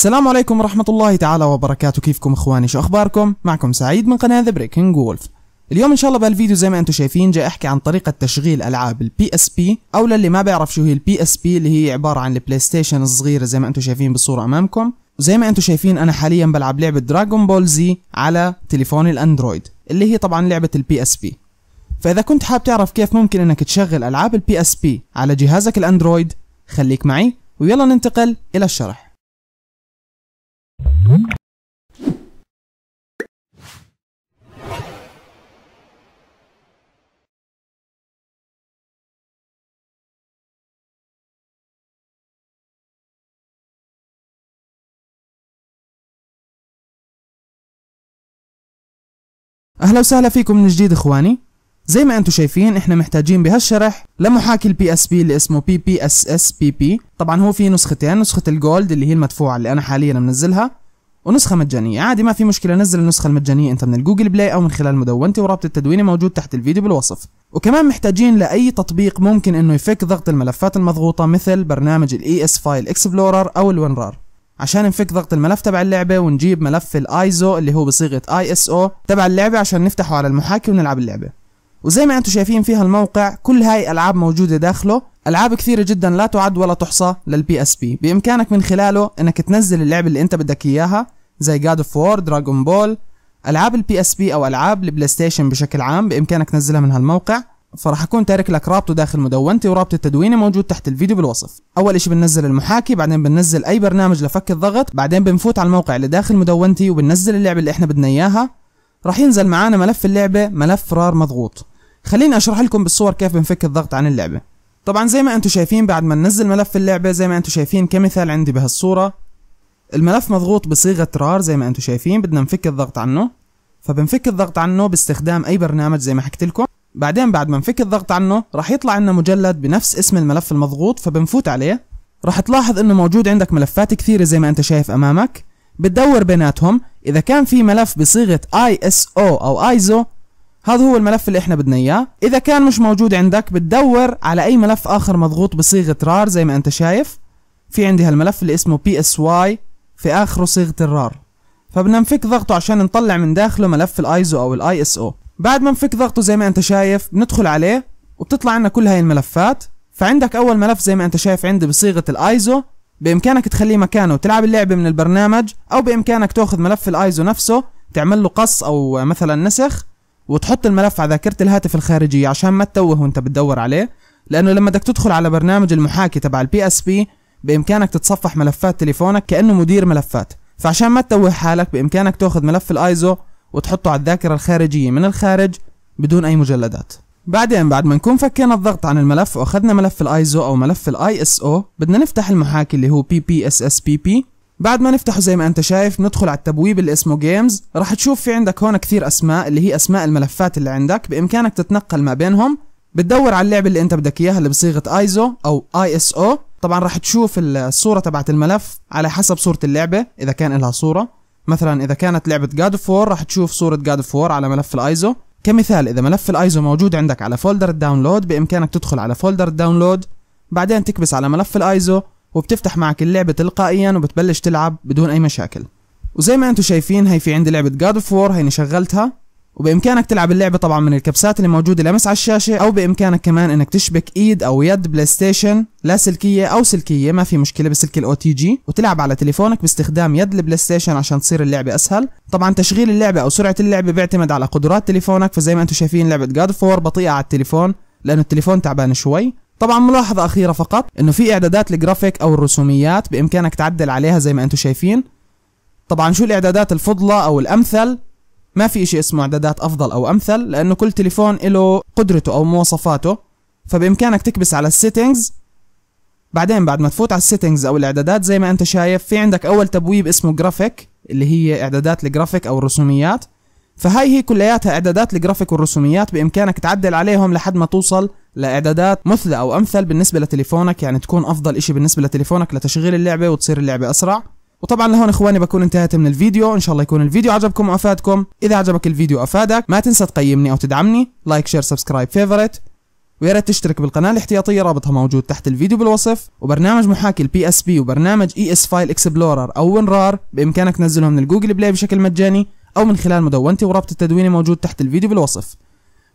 السلام عليكم ورحمة الله تعالى وبركاته كيفكم اخواني شو اخباركم معكم سعيد من قناة ذا Breaking وولف اليوم ان شاء الله بهالفيديو زي ما انتم شايفين جاي احكي عن طريقة تشغيل العاب ال PSP او للي ما بيعرف شو هي ال PSP اللي هي عبارة عن البلاي ستيشن الصغيرة زي ما انتم شايفين بالصورة امامكم وزي ما انتم شايفين انا حاليا بلعب لعبة دراغون بول زي على تليفوني الاندرويد اللي هي طبعا لعبة ال PSP فاذا كنت حاب تعرف كيف ممكن انك تشغل العاب ال PSP على جهازك الاندرويد خليك معي ويلا ننتقل الى الشرح اهلا وسهلا فيكم من جديد اخواني زي ما انتم شايفين احنا محتاجين بهالشرح لمحاكي البي اس بي اللي اسمه بي بي اس اس بي بي طبعا هو في نسختين نسخه الجولد اللي هي المدفوعه اللي انا حاليا منزلها ونسخة مجانية عادي ما في مشكلة نزل النسخة المجانية انت من الجوجل بلاي او من خلال مدونتي ورابط التدوينة موجود تحت الفيديو بالوصف وكمان محتاجين لأي تطبيق ممكن انه يفك ضغط الملفات المضغوطة مثل برنامج الاي اس فايل اكسبلورر او الونرار عشان نفك ضغط الملف تبع اللعبة ونجيب ملف الايزو اللي هو بصيغة اي اس او تبع اللعبة عشان نفتحه على المحاكي ونلعب اللعبة وزي ما انتم شايفين فيها الموقع كل هاي الالعاب موجودة داخله العاب كثيره جدا لا تعد ولا تحصى للبي اس بي بامكانك من خلاله انك تنزل اللعبه اللي انت بدك اياها زي جاد اوف وور دراغون بول العاب البي اس بي او العاب البلاي ستيشن بشكل عام بامكانك تنزلها من هالموقع فراح اكون تارك لك رابطه داخل مدونتي ورابط التدوينه موجود تحت الفيديو بالوصف اول شيء بننزل المحاكي بعدين بننزل اي برنامج لفك الضغط بعدين بنفوت على الموقع اللي داخل مدونتي وبننزل اللعبه اللي احنا بدنا اياها راح ينزل معانا ملف اللعبه ملف رار مضغوط خليني اشرح لكم بالصور كيف بنفك الضغط عن اللعبه طبعا زي ما انتم شايفين بعد ما ننزل ملف اللعبة زي ما انتم شايفين كمثال عندي بهالصورة الملف مضغوط بصيغة رار زي ما انتم شايفين بدنا نفك الضغط عنه فبنفك الضغط عنه باستخدام اي برنامج زي ما حكيت لكم بعدين بعد ما نفك الضغط عنه راح يطلع لنا مجلد بنفس اسم الملف المضغوط فبنفوت عليه راح تلاحظ انه موجود عندك ملفات كثيرة زي ما انت شايف امامك بتدور بيناتهم اذا كان في ملف بصيغة ISO او ISO هذا هو الملف اللي احنا بدنا اياه اذا كان مش موجود عندك بتدور على اي ملف اخر مضغوط بصيغه رار زي ما انت شايف في عندي هالملف اللي اسمه بي اس واي في اخره صيغه الرار فبدنا نفك ضغطه عشان نطلع من داخله ملف الايزو او الاي اس او بعد ما نفك ضغطه زي ما انت شايف بندخل عليه وبتطلع عنا كل هاي الملفات فعندك اول ملف زي ما انت شايف عندي بصيغه الايزو بامكانك تخليه مكانه وتلعب اللعبه من البرنامج او بامكانك تاخذ ملف الايزو نفسه تعمل له قص او مثلا نسخ وتحط الملف على ذاكره الهاتف الخارجيه عشان ما تتوه وانت بتدور عليه لانه لما بدك تدخل على برنامج المحاكي تبع البي اس بي بامكانك تتصفح ملفات تليفونك كانه مدير ملفات فعشان ما تتوه حالك بامكانك تاخذ ملف الايزو وتحطه على الذاكره الخارجيه من الخارج بدون اي مجلدات بعدين بعد ما نكون فكينا الضغط عن الملف واخذنا ملف الايزو او ملف الاي اس او بدنا نفتح المحاكي اللي هو بي بي اس اس بي بي بعد ما نفتحه زي ما انت شايف ندخل على التبويب اللي اسمه جيمز راح تشوف في عندك هون كثير اسماء اللي هي اسماء الملفات اللي عندك بامكانك تتنقل ما بينهم بتدور على اللعبه اللي انت بدك اياها اللي بصيغه ايزو او اي اس او طبعا راح تشوف الصوره تبعت الملف على حسب صوره اللعبه اذا كان لها صوره مثلا اذا كانت لعبه جاد اوف وور راح تشوف صوره جاد اوف وور على ملف الايزو كمثال اذا ملف الايزو موجود عندك على فولدر الداونلود بامكانك تدخل على فولدر الداونلود بعدين تكبس على ملف الايزو وبتفتح معك اللعبة تلقائيا وبتبلش تلعب بدون أي مشاكل وزي ما انتم شايفين هي في عندي لعبة جاد اوف وور هيني شغلتها وبامكانك تلعب اللعبه طبعا من الكبسات اللي موجوده لمس على الشاشه او بامكانك كمان انك تشبك ايد او يد بلاي ستيشن لاسلكيه او سلكيه ما في مشكله بسلك الاو تي جي وتلعب على تليفونك باستخدام يد البلاي ستيشن عشان تصير اللعبه اسهل طبعا تشغيل اللعبه او سرعه اللعبه بيعتمد على قدرات تليفونك فزي ما انتم شايفين لعبه جاد فور بطيئه على التليفون لانه التليفون تعبان شوي طبعا ملاحظة أخيرة فقط إنه في إعدادات الجرافيك أو الرسوميات بإمكانك تعدل عليها زي ما أنتم شايفين طبعا شو الإعدادات الفضلى أو الأمثل ما في إشي اسمه إعدادات أفضل أو أمثل لأنه كل تليفون له قدرته أو مواصفاته فبإمكانك تكبس على السيتنجز بعدين بعد ما تفوت على السيتنجز أو الإعدادات زي ما أنت شايف في عندك أول تبويب اسمه جرافيك اللي هي إعدادات الجرافيك أو الرسوميات فهاي هي كلياتها اعدادات الجرافيك والرسوميات بامكانك تعدل عليهم لحد ما توصل لاعدادات مثلى او امثل بالنسبه لتليفونك يعني تكون افضل إشي بالنسبه لتليفونك لتشغيل اللعبه وتصير اللعبه اسرع وطبعا لهون اخواني بكون انتهيت من الفيديو ان شاء الله يكون الفيديو عجبكم وافادكم اذا عجبك الفيديو افادك ما تنسى تقيمني او تدعمني لايك شير سبسكرايب فيفورت ويا ريت تشترك بالقناه الاحتياطيه رابطها موجود تحت الفيديو بالوصف وبرنامج محاكي البي اس بي وبرنامج اي اس فايل اكسبلورر او ونرار بامكانك تنزلهم من الجوجل بلاي بشكل مجاني أو من خلال مدونتي ورابط التدوين موجود تحت الفيديو بالوصف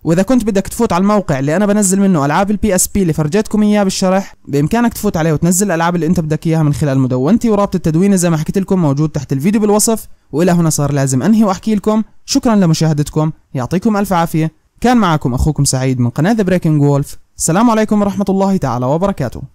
وإذا كنت بدك تفوت على الموقع اللي أنا بنزل منه ألعاب البي اس بي اللي فرجيتكم إياه بالشرح بإمكانك تفوت عليه وتنزل الألعاب اللي أنت بدك إياها من خلال مدونتي ورابط التدوين زي ما حكيت لكم موجود تحت الفيديو بالوصف وإلى هنا صار لازم أنهي وأحكي لكم شكرا لمشاهدتكم يعطيكم ألف عافية كان معكم أخوكم سعيد من قناة ذا بريكنج وولف السلام عليكم ورحمة الله تعالى وبركاته